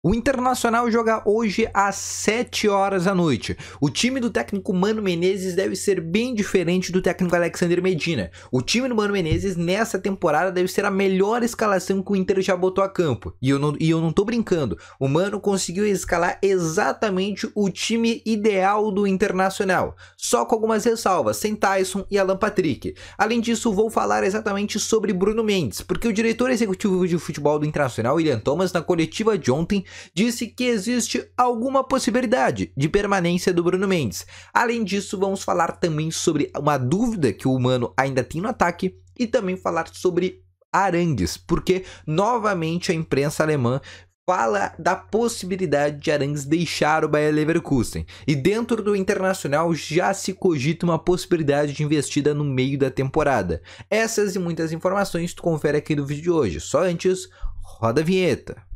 O Internacional joga hoje às 7 horas da noite. O time do técnico Mano Menezes deve ser bem diferente do técnico Alexander Medina. O time do Mano Menezes nessa temporada deve ser a melhor escalação que o Inter já botou a campo. E eu não, e eu não tô brincando. O Mano conseguiu escalar exatamente o time ideal do Internacional. Só com algumas ressalvas, sem Tyson e Alan Patrick. Além disso, vou falar exatamente sobre Bruno Mendes, porque o diretor executivo de futebol do Internacional, William Thomas, na coletiva de ontem, disse que existe alguma possibilidade de permanência do Bruno Mendes. Além disso, vamos falar também sobre uma dúvida que o humano ainda tem no ataque e também falar sobre Arangues, porque novamente a imprensa alemã fala da possibilidade de Arangues deixar o Bayer Leverkusen. E dentro do Internacional já se cogita uma possibilidade de investida no meio da temporada. Essas e muitas informações tu confere aqui no vídeo de hoje. Só antes, roda a vinheta.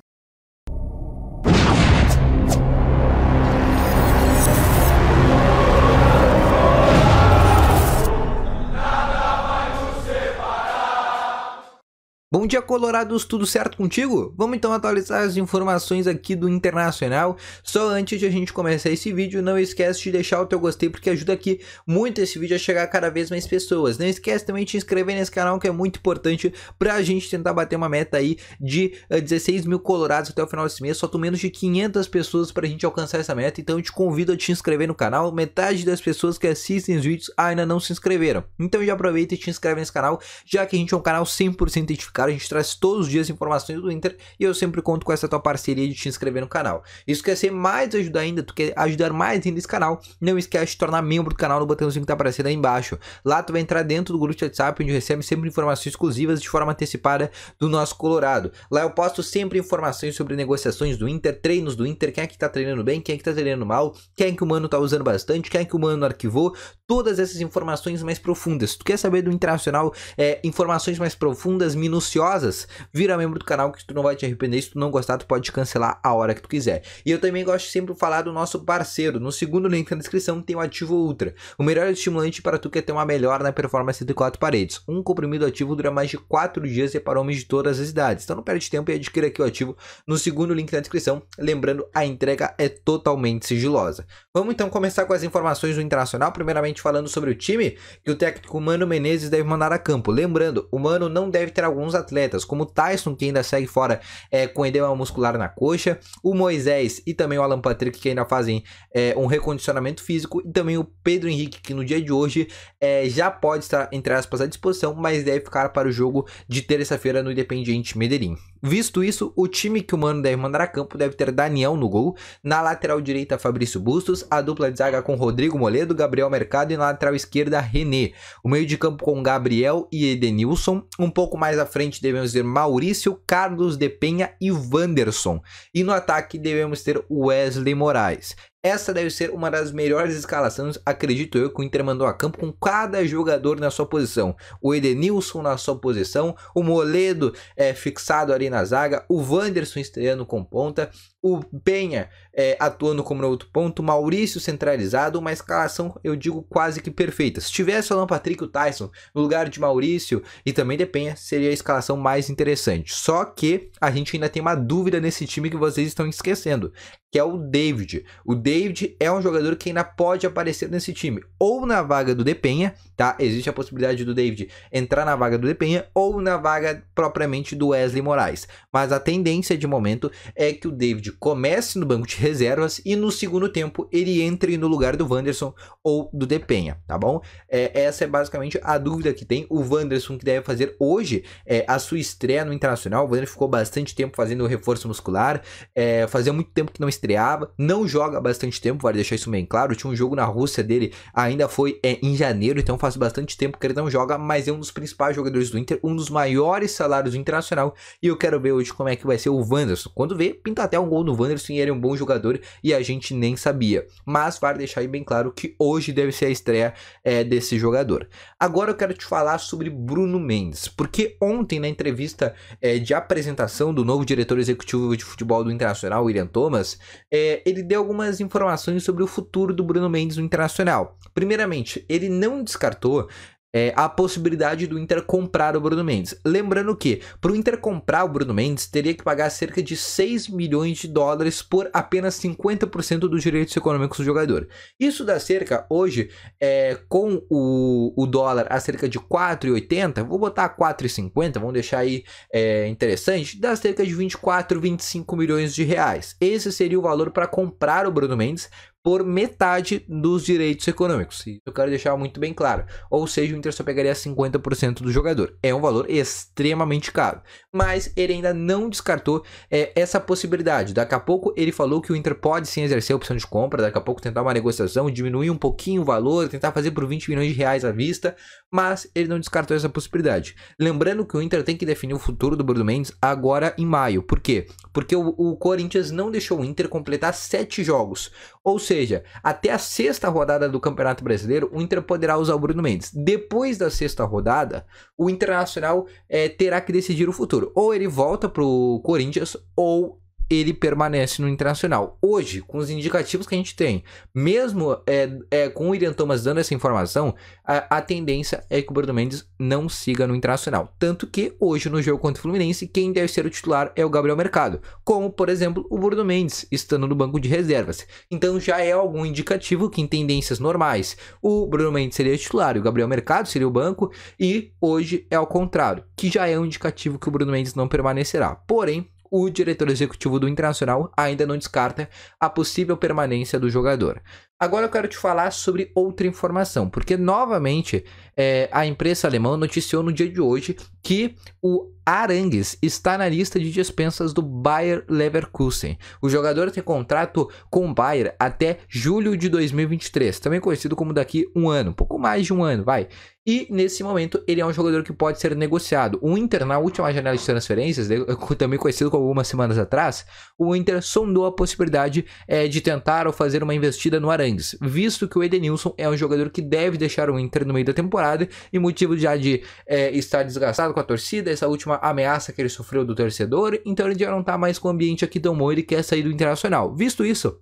Bom dia, Colorados, tudo certo contigo? Vamos então atualizar as informações aqui do Internacional. Só antes de a gente começar esse vídeo, não esquece de deixar o teu gostei, porque ajuda aqui muito esse vídeo a chegar a cada vez mais pessoas. Não esquece também de se inscrever nesse canal, que é muito importante pra gente tentar bater uma meta aí de 16 eh, mil Colorados até o final desse mês. Só tô menos de 500 pessoas pra gente alcançar essa meta, então eu te convido a te inscrever no canal. Metade das pessoas que assistem os vídeos ainda não se inscreveram. Então já aproveita e te inscreve nesse canal, já que a gente é um canal 100% identificado gente traz todos os dias informações do Inter e eu sempre conto com essa tua parceria de te inscrever no canal. Isso quer ser mais ajudar ainda, tu quer ajudar mais ainda esse canal, não esquece de tornar membro do canal no botãozinho que tá aparecendo aí embaixo. Lá tu vai entrar dentro do grupo de WhatsApp, onde recebe sempre informações exclusivas de forma antecipada do nosso Colorado. Lá eu posto sempre informações sobre negociações do Inter, treinos do Inter, quem é que tá treinando bem, quem é que tá treinando mal, quem é que o mano tá usando bastante, quem é que o mano arquivou, todas essas informações mais profundas. Se tu quer saber do Internacional, é, informações mais profundas, minuciosas, vira membro do canal que tu não vai te arrepender. Se tu não gostar, tu pode cancelar a hora que tu quiser. E eu também gosto sempre de falar do nosso parceiro. No segundo link na descrição tem o Ativo Ultra, o melhor estimulante para tu que ter uma melhor na performance de quatro paredes. Um comprimido ativo dura mais de quatro dias e é para homens de todas as idades. Então não perde tempo e adquira aqui o ativo no segundo link na descrição. Lembrando, a entrega é totalmente sigilosa. Vamos então começar com as informações do Internacional. Primeiramente, falando sobre o time que o técnico Mano Menezes deve mandar a campo. Lembrando, o Mano não deve ter alguns atletas, como Tyson, que ainda segue fora é, com edema muscular na coxa, o Moisés e também o Alan Patrick, que ainda fazem é, um recondicionamento físico, e também o Pedro Henrique, que no dia de hoje é, já pode estar, entre aspas, à disposição, mas deve ficar para o jogo de terça-feira no Independiente Medellín. Visto isso, o time que o Mano deve mandar a campo deve ter Daniel no gol, na lateral direita Fabrício Bustos, a dupla de zaga com Rodrigo Moledo, Gabriel Mercado e na lateral esquerda, René. O meio de campo com Gabriel e Edenilson. Um pouco mais à frente devemos ter Maurício, Carlos de Penha e Wanderson. E no ataque devemos ter Wesley Moraes. Essa deve ser uma das melhores escalações, acredito eu, que o Inter mandou a campo com cada jogador na sua posição. O Edenilson na sua posição, o Moledo é, fixado ali na zaga, o Wanderson estreando com ponta, o Penha é, atuando como outro ponto, Maurício centralizado, uma escalação, eu digo, quase que perfeita. Se tivesse o Alan Patrick e o Tyson no lugar de Maurício e também de Penha, seria a escalação mais interessante. Só que a gente ainda tem uma dúvida nesse time que vocês estão esquecendo que é o David. O David é um jogador que ainda pode aparecer nesse time, ou na vaga do Depenha, tá? Existe a possibilidade do David entrar na vaga do Depenha ou na vaga propriamente do Wesley Moraes. Mas a tendência de momento é que o David comece no banco de reservas e no segundo tempo ele entre no lugar do Wanderson ou do Depenha, tá bom? É, essa é basicamente a dúvida que tem. O Wanderson que deve fazer hoje é, a sua estreia no Internacional. O Wanderson ficou bastante tempo fazendo reforço muscular, é, fazia muito tempo que não estava estreava, não joga bastante tempo, vale deixar isso bem claro. Tinha um jogo na Rússia dele, ainda foi é, em janeiro, então faz bastante tempo que ele não joga, mas é um dos principais jogadores do Inter, um dos maiores salários do Internacional. E eu quero ver hoje como é que vai ser o Wanderson. Quando vê, pinta até um gol no Wanderson e ele é um bom jogador e a gente nem sabia. Mas vale deixar bem claro que hoje deve ser a estreia é, desse jogador. Agora eu quero te falar sobre Bruno Mendes, porque ontem na entrevista é, de apresentação do novo diretor executivo de futebol do Internacional, William Thomas, é, ele deu algumas informações sobre o futuro do Bruno Mendes no Internacional. Primeiramente, ele não descartou é, a possibilidade do Inter comprar o Bruno Mendes. Lembrando que, para o Inter comprar o Bruno Mendes, teria que pagar cerca de 6 milhões de dólares por apenas 50% dos direitos econômicos do jogador. Isso dá cerca, hoje, é, com o, o dólar a cerca de 4,80, vou botar 4,50, vamos deixar aí é, interessante, dá cerca de 24, 25 milhões de reais. Esse seria o valor para comprar o Bruno Mendes, por metade dos direitos econômicos. Isso eu quero deixar muito bem claro. Ou seja, o Inter só pegaria 50% do jogador. É um valor extremamente caro. Mas ele ainda não descartou é, essa possibilidade. Daqui a pouco ele falou que o Inter pode sim exercer a opção de compra, daqui a pouco tentar uma negociação, diminuir um pouquinho o valor, tentar fazer por 20 milhões de reais à vista, mas ele não descartou essa possibilidade. Lembrando que o Inter tem que definir o futuro do Bruno Mendes agora em maio. Por quê? Porque o, o Corinthians não deixou o Inter completar 7 jogos. Ou seja, seja, até a sexta rodada do Campeonato Brasileiro, o Inter poderá usar o Bruno Mendes. Depois da sexta rodada, o Internacional é, terá que decidir o futuro. Ou ele volta pro Corinthians, ou ele permanece no internacional. Hoje, com os indicativos que a gente tem, mesmo é, é, com o Irian Thomas dando essa informação, a, a, tendência é que o Bruno Mendes não siga no internacional. Tanto que hoje, no jogo contra o Fluminense, quem deve ser o titular é o Gabriel Mercado, como, por exemplo, o Bruno Mendes estando no banco de reservas. Então já é algum indicativo que, em tendências normais, o Bruno Mendes seria o titular e o Gabriel Mercado seria o banco, e hoje é ao contrário, que já é um indicativo que o Bruno Mendes não permanecerá. Porém, o diretor executivo do Internacional ainda não descarta a possível permanência do jogador. Agora eu quero te falar sobre outra informação, porque novamente é, a imprensa alemã noticiou no dia de hoje que o Arangues está na lista de dispensas do Bayer Leverkusen. O jogador tem contrato com o Bayer até julho de 2023, também conhecido como daqui um ano, pouco mais de um ano, vai. E nesse momento ele é um jogador que pode ser negociado. O Inter, na última janela de transferências, né, também conhecido como algumas semanas atrás, o Inter sondou a possibilidade é, de tentar ou fazer uma investida no Arangues, visto que o Edenilson é um jogador que deve deixar o Inter no meio da temporada e motivo já de é, estar desgastado com a torcida, essa última ameaça que ele sofreu do torcedor, então ele já não tá mais com o ambiente aqui tão bom, ele quer sair do Internacional. Visto isso,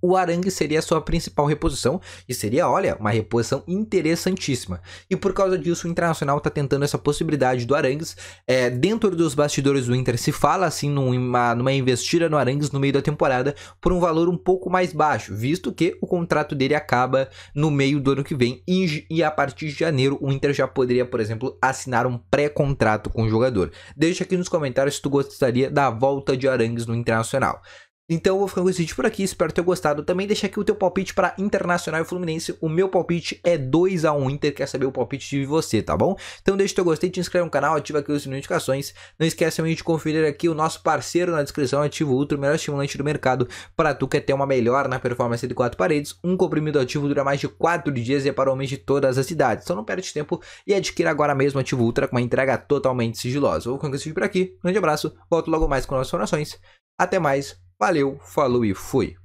o Arangue seria a sua principal reposição e seria, olha, uma reposição interessantíssima. E por causa disso, o Internacional está tentando essa possibilidade do Arangues. É, dentro dos bastidores do Inter se fala assim numa, numa investida no Arangues no meio da temporada por um valor um pouco mais baixo, visto que o contrato dele acaba no meio do ano que vem e, e a partir de janeiro o Inter já poderia, por exemplo, assinar um pré-contrato com o jogador. Deixa aqui nos comentários se tu gostaria da volta de Arangues no Internacional. Então eu vou ficando com esse vídeo por aqui, espero ter gostado. Também deixa aqui o teu palpite para Internacional e Fluminense. O meu palpite é 2x1 Inter, quer saber o palpite de você, tá bom? Então deixa o teu gostei, te inscreve no canal, ativa aqui as notificações. Não esquece também de conferir aqui o nosso parceiro na descrição, ativo Ultra, o melhor estimulante do mercado para tu que ter uma melhor na né, performance de quatro paredes. Um comprimido ativo dura mais de 4 dias e é para homens de todas as cidades. Então não perde tempo e adquira agora mesmo ativo Ultra com uma entrega totalmente sigilosa. vou ficando com esse vídeo por aqui, grande abraço, volto logo mais com novas informações. Até mais! Valeu, falou e fui!